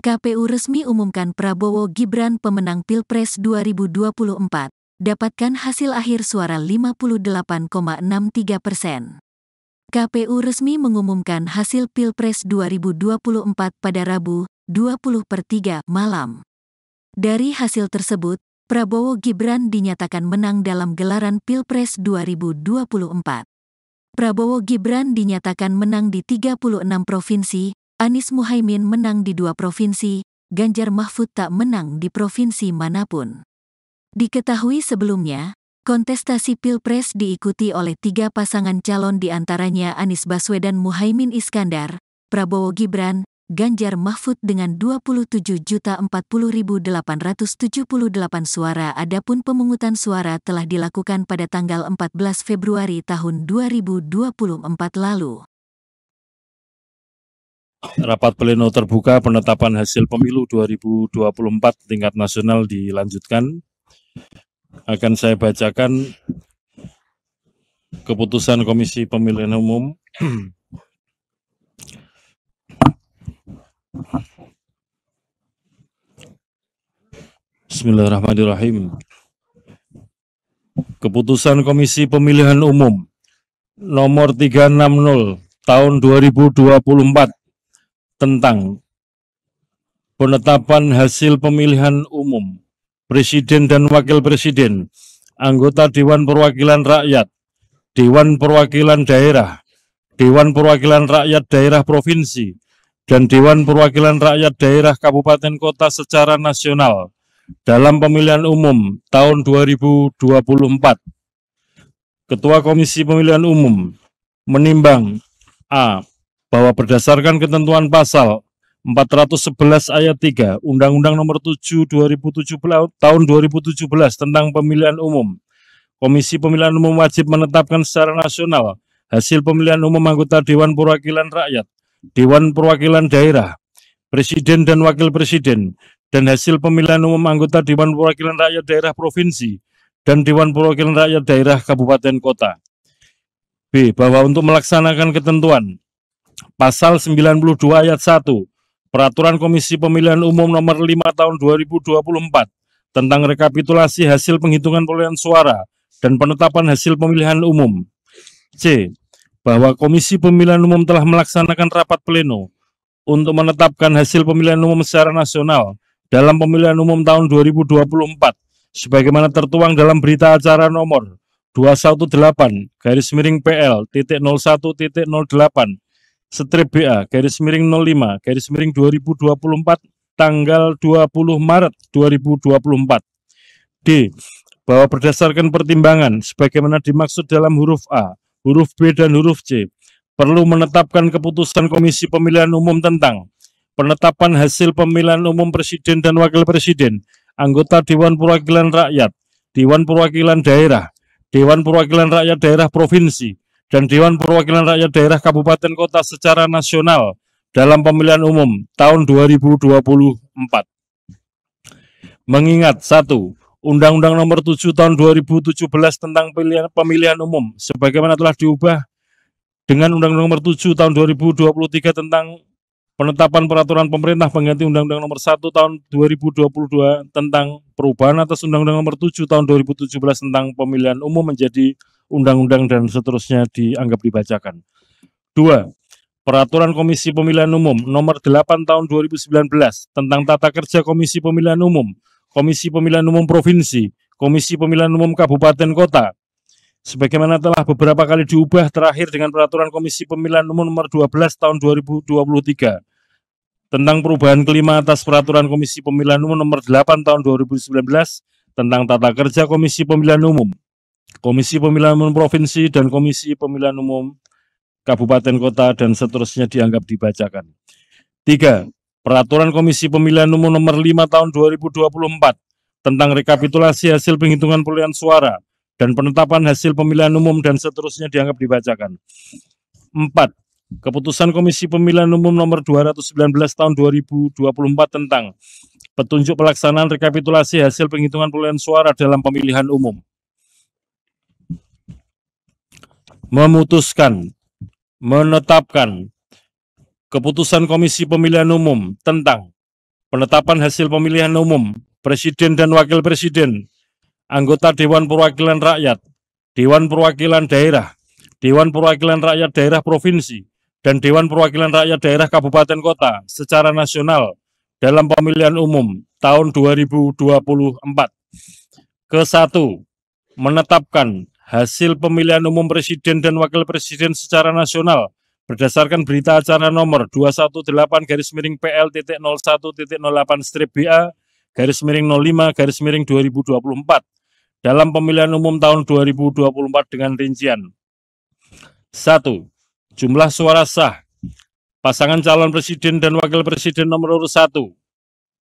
KPU resmi umumkan Prabowo Gibran pemenang Pilpres 2024. Dapatkan hasil akhir suara 58,63 persen. KPU resmi mengumumkan hasil Pilpres 2024 pada Rabu, 20 per 3 malam. Dari hasil tersebut, Prabowo Gibran dinyatakan menang dalam gelaran Pilpres 2024. Prabowo Gibran dinyatakan menang di 36 provinsi, Anies Muhaimin menang di dua provinsi, Ganjar Mahfud tak menang di provinsi manapun. Diketahui sebelumnya, kontestasi Pilpres diikuti oleh tiga pasangan calon di antaranya Anies Baswedan Muhaimin Iskandar, Prabowo Gibran, Ganjar Mahfud dengan 27.040.878 suara adapun pemungutan suara telah dilakukan pada tanggal 14 Februari tahun 2024 lalu rapat pleno terbuka penetapan hasil pemilu 2024 tingkat nasional dilanjutkan. Akan saya bacakan keputusan Komisi Pemilihan Umum. Bismillahirrahmanirrahim. Keputusan Komisi Pemilihan Umum nomor 360 tahun 2024 tentang penetapan hasil pemilihan umum presiden dan wakil presiden, anggota Dewan Perwakilan Rakyat, Dewan Perwakilan Daerah, Dewan Perwakilan Rakyat Daerah Provinsi, dan Dewan Perwakilan Rakyat Daerah Kabupaten Kota secara nasional dalam pemilihan umum tahun 2024. Ketua Komisi Pemilihan Umum menimbang A bahwa berdasarkan ketentuan pasal 411 ayat 3 Undang-Undang Nomor 7 2017 tahun 2017 tentang pemilihan umum Komisi Pemilihan Umum wajib menetapkan secara nasional hasil pemilihan umum anggota Dewan Perwakilan Rakyat, Dewan Perwakilan Daerah, Presiden dan Wakil Presiden, dan hasil pemilihan umum anggota Dewan Perwakilan Rakyat Daerah Provinsi dan Dewan Perwakilan Rakyat Daerah Kabupaten Kota. B. Bahwa untuk melaksanakan ketentuan Pasal 92 ayat 1 Peraturan Komisi Pemilihan Umum Nomor 5 Tahun 2024 tentang rekapitulasi hasil penghitungan perolehan suara dan penetapan hasil pemilihan umum. C. Bahwa Komisi Pemilihan Umum telah melaksanakan rapat pleno untuk menetapkan hasil pemilihan umum secara nasional dalam pemilihan umum tahun 2024 sebagaimana tertuang dalam berita acara nomor 218 garis miring PL titik 01 titik 08 strip BA garis miring 05 garis miring 2024 tanggal 20 Maret 2024 D bahwa berdasarkan pertimbangan sebagaimana dimaksud dalam huruf A, huruf B dan huruf C perlu menetapkan keputusan Komisi Pemilihan Umum tentang penetapan hasil pemilihan umum presiden dan wakil presiden, anggota Dewan Perwakilan Rakyat, Dewan Perwakilan Daerah, Dewan Perwakilan Rakyat Daerah Provinsi, dan Dewan Perwakilan Rakyat Daerah Kabupaten Kota secara nasional dalam pemilihan umum tahun 2024. Mengingat satu, Undang-Undang Nomor 7 Tahun 2017 tentang pilihan, pemilihan umum sebagaimana telah diubah dengan Undang-Undang Nomor 7 Tahun 2023 tentang penetapan peraturan pemerintah pengganti Undang-Undang Nomor 1 Tahun 2022 tentang perubahan atas Undang-Undang Nomor 7 Tahun 2017 tentang pemilihan umum menjadi undang-undang dan seterusnya dianggap dibacakan. Dua, Peraturan Komisi Pemilihan Umum Nomor 8 Tahun 2019 tentang Tata Kerja Komisi Pemilihan Umum, Komisi Pemilihan Umum Provinsi, Komisi Pemilihan Umum Kabupaten Kota. Sebagaimana telah beberapa kali diubah terakhir dengan Peraturan Komisi Pemilihan Umum Nomor 12 Tahun 2023 tentang perubahan kelima atas Peraturan Komisi Pemilihan Umum Nomor 8 Tahun 2019 tentang Tata Kerja Komisi Pemilihan Umum. Komisi Pemilihan Umum Provinsi dan Komisi Pemilihan Umum Kabupaten Kota dan seterusnya dianggap dibacakan. 3. Peraturan Komisi Pemilihan Umum Nomor 5 Tahun 2024 tentang rekapitulasi hasil penghitungan perolehan suara dan penetapan hasil pemilihan umum dan seterusnya dianggap dibacakan. 4. Keputusan Komisi Pemilihan Umum Nomor 219 Tahun 2024 tentang petunjuk pelaksanaan rekapitulasi hasil penghitungan perolehan suara dalam pemilihan umum. memutuskan, menetapkan keputusan Komisi Pemilihan Umum tentang penetapan hasil pemilihan umum Presiden dan Wakil Presiden, anggota Dewan Perwakilan Rakyat, Dewan Perwakilan Daerah, Dewan Perwakilan Rakyat Daerah Provinsi, dan Dewan Perwakilan Rakyat Daerah Kabupaten Kota secara nasional dalam pemilihan umum tahun 2024. Ke satu, menetapkan hasil pemilihan umum presiden dan wakil presiden secara nasional berdasarkan berita acara nomor 218 garis miring PL.01.08 titik strip BA garis miring 05 garis miring 2024 dalam pemilihan umum tahun 2024 dengan rincian 1. Jumlah suara sah pasangan calon presiden dan wakil presiden nomor urut 1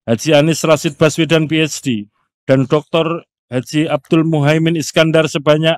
Haji Anies Rasid Baswedan PhD dan Dr. Haji Abdul Muhaimin Iskandar sebanyak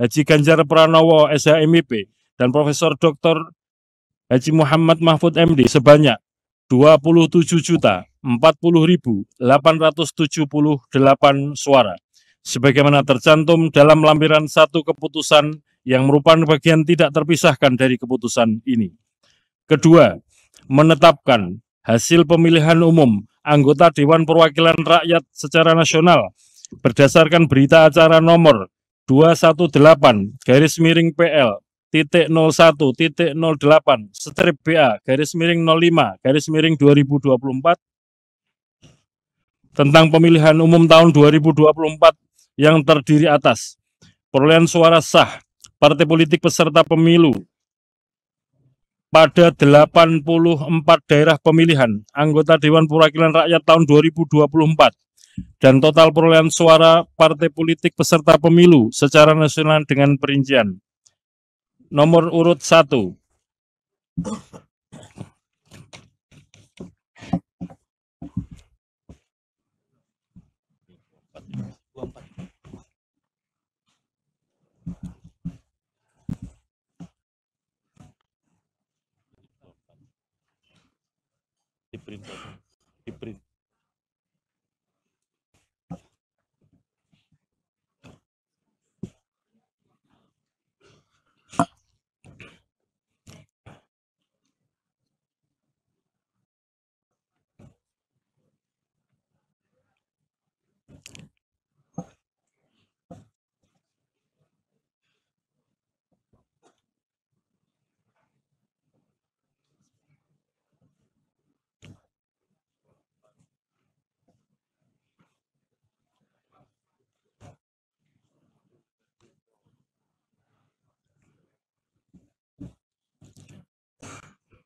Haji Ganjar Pranowo SHMIP dan Profesor Dr. Haji Muhammad Mahfud MD sebanyak 27 suara sebagaimana tercantum dalam lampiran satu keputusan yang merupakan bagian tidak terpisahkan dari keputusan ini. Kedua, menetapkan hasil pemilihan umum anggota Dewan Perwakilan Rakyat secara nasional berdasarkan berita acara nomor 218 garis miring PL titik 01 titik 08 strip BA garis miring 05 garis miring 2024 tentang pemilihan umum tahun 2024 yang terdiri atas perolehan suara sah partai politik peserta pemilu pada 84 daerah pemilihan anggota Dewan Perwakilan Rakyat tahun 2024 dan total perolehan suara partai politik peserta pemilu secara nasional dengan perincian. Nomor urut 1. print.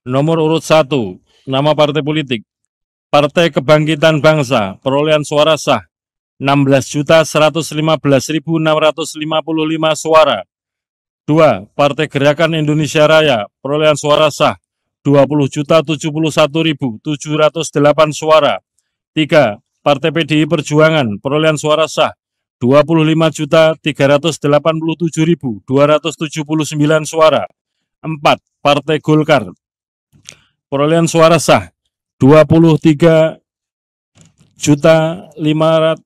Nomor urut 1, nama partai politik. Partai Kebangkitan Bangsa, perolehan suara sah 16.115.655 suara. 2. Partai Gerakan Indonesia Raya, perolehan suara sah 20.071.708 suara. 3. Partai PDI Perjuangan, perolehan suara sah 25.387.279 suara. 4. Partai Golkar, perolehan suara sah 23 juta 500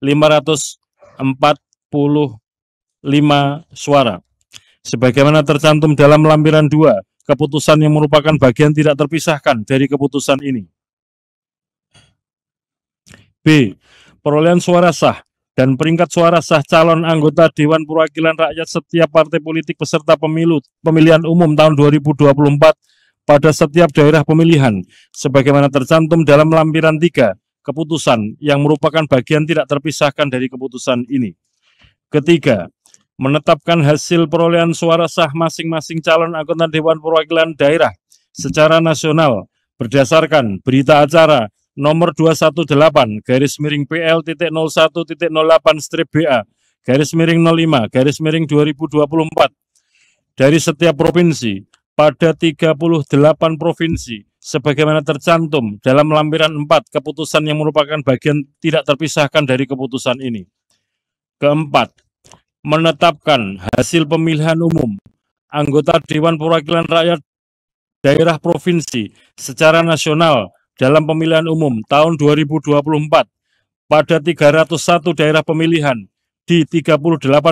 545 suara. Sebagaimana tercantum dalam lampiran 2, keputusan yang merupakan bagian tidak terpisahkan dari keputusan ini. B. Perolehan suara sah dan peringkat suara sah calon anggota Dewan Perwakilan Rakyat setiap partai politik peserta pemilu pemilihan umum tahun 2024 pada setiap daerah pemilihan sebagaimana tercantum dalam lampiran 3 keputusan yang merupakan bagian tidak terpisahkan dari keputusan ini. Ketiga, menetapkan hasil perolehan suara sah masing-masing calon anggota Dewan Perwakilan Daerah secara nasional berdasarkan berita acara nomor 218 garis miring PL 01 titik strip BA garis miring 05 garis miring 2024 dari setiap provinsi pada 38 provinsi sebagaimana tercantum dalam lampiran 4 keputusan yang merupakan bagian tidak terpisahkan dari keputusan ini. Keempat, menetapkan hasil pemilihan umum anggota Dewan Perwakilan Rakyat daerah provinsi secara nasional dalam pemilihan umum tahun 2024 pada 301 daerah pemilihan di 38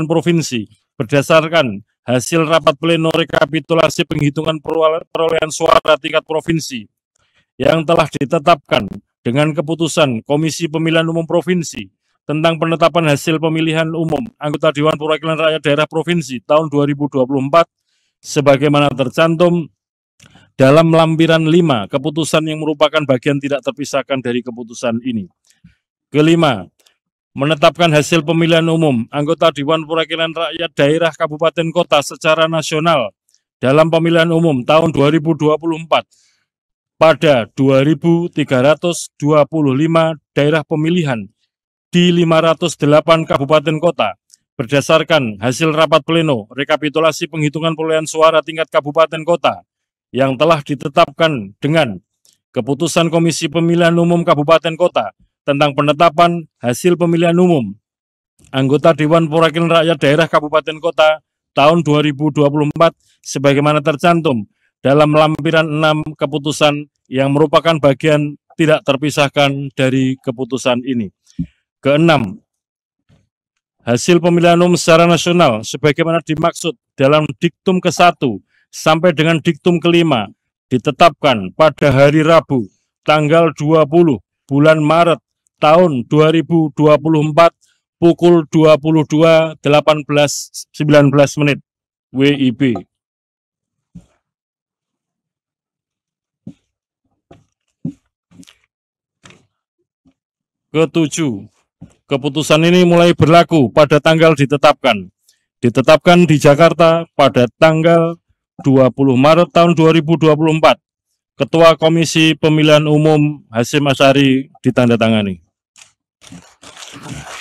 provinsi berdasarkan hasil rapat pleno rekapitulasi penghitungan perolehan suara tingkat provinsi yang telah ditetapkan dengan keputusan Komisi Pemilihan Umum Provinsi tentang penetapan hasil pemilihan umum anggota Dewan Perwakilan Rakyat Daerah Provinsi tahun 2024 sebagaimana tercantum dalam lampiran 5 keputusan yang merupakan bagian tidak terpisahkan dari keputusan ini. Kelima, menetapkan hasil pemilihan umum anggota Dewan Perwakilan Rakyat Daerah Kabupaten Kota secara nasional dalam pemilihan umum tahun 2024 pada 2.325 daerah pemilihan di 508 kabupaten kota berdasarkan hasil rapat pleno rekapitulasi penghitungan perolehan suara tingkat kabupaten kota yang telah ditetapkan dengan keputusan Komisi Pemilihan Umum Kabupaten Kota tentang penetapan hasil pemilihan umum anggota Dewan Perwakilan Rakyat Daerah Kabupaten Kota tahun 2024 sebagaimana tercantum dalam lampiran 6 keputusan yang merupakan bagian tidak terpisahkan dari keputusan ini. Keenam, hasil pemilihan umum secara nasional sebagaimana dimaksud dalam diktum ke-1 sampai dengan diktum ke-5 ditetapkan pada hari Rabu tanggal 20 bulan Maret tahun 2024 pukul 22.18.19 menit WIB. Ketujuh, keputusan ini mulai berlaku pada tanggal ditetapkan. Ditetapkan di Jakarta pada tanggal 20 Maret tahun 2024. Ketua Komisi Pemilihan Umum Hasim Asari ditandatangani. Yeah.